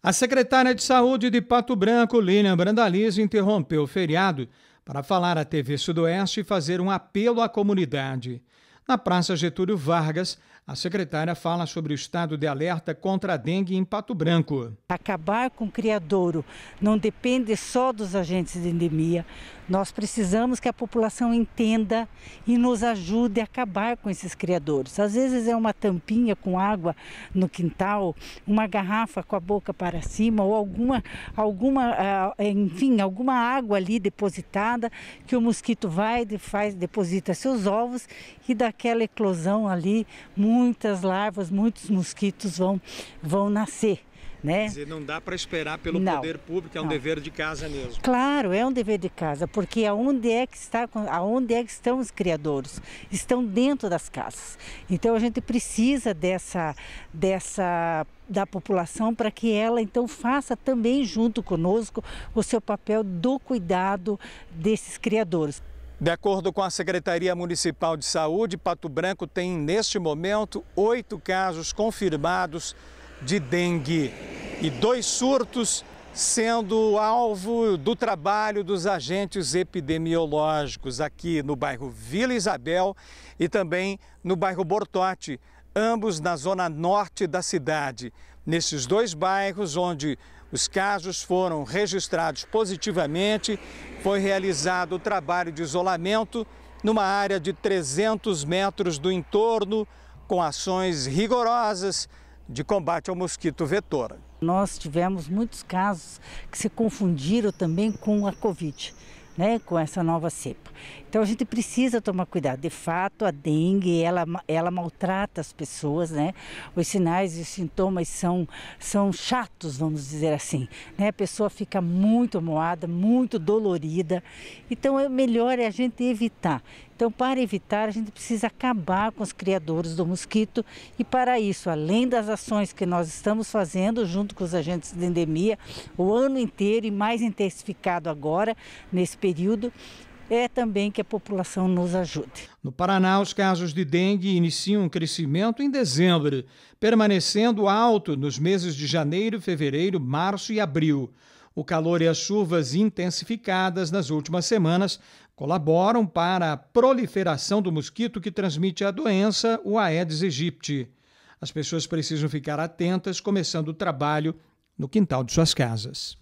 A secretária de Saúde de Pato Branco, Lilian Brandalise, interrompeu o feriado para falar à TV Sudoeste e fazer um apelo à comunidade. Na Praça Getúlio Vargas, a secretária fala sobre o estado de alerta contra a dengue em Pato Branco. Acabar com o criadouro não depende só dos agentes de endemia. Nós precisamos que a população entenda e nos ajude a acabar com esses criadouros. Às vezes é uma tampinha com água no quintal, uma garrafa com a boca para cima ou alguma, alguma ah, enfim, alguma água ali depositada que o mosquito vai, faz, deposita seus ovos e daqui aquela eclosão ali, muitas larvas, muitos mosquitos vão, vão nascer. Né? Quer dizer, não dá para esperar pelo não, poder público, é um não. dever de casa mesmo. Claro, é um dever de casa, porque aonde é que está, aonde é que estão os criadores? Estão dentro das casas. Então a gente precisa dessa dessa da população para que ela então faça também junto conosco o seu papel do cuidado desses criadores. De acordo com a Secretaria Municipal de Saúde, Pato Branco tem neste momento oito casos confirmados de dengue e dois surtos sendo alvo do trabalho dos agentes epidemiológicos aqui no bairro Vila Isabel e também no bairro Bortote, ambos na zona norte da cidade. Nesses dois bairros, onde os casos foram registrados positivamente, foi realizado o trabalho de isolamento numa área de 300 metros do entorno, com ações rigorosas de combate ao mosquito vetor. Nós tivemos muitos casos que se confundiram também com a Covid né, com essa nova cepa. Então a gente precisa tomar cuidado. De fato, a dengue ela, ela maltrata as pessoas, né? Os sinais e os sintomas são, são chatos, vamos dizer assim. Né? A pessoa fica muito moada, muito dolorida. Então é melhor é a gente evitar. Então, para evitar, a gente precisa acabar com os criadores do mosquito e, para isso, além das ações que nós estamos fazendo junto com os agentes de endemia o ano inteiro e mais intensificado agora, nesse período, é também que a população nos ajude. No Paraná, os casos de dengue iniciam um crescimento em dezembro, permanecendo alto nos meses de janeiro, fevereiro, março e abril. O calor e as chuvas intensificadas nas últimas semanas colaboram para a proliferação do mosquito que transmite a doença, o Aedes aegypti. As pessoas precisam ficar atentas, começando o trabalho no quintal de suas casas.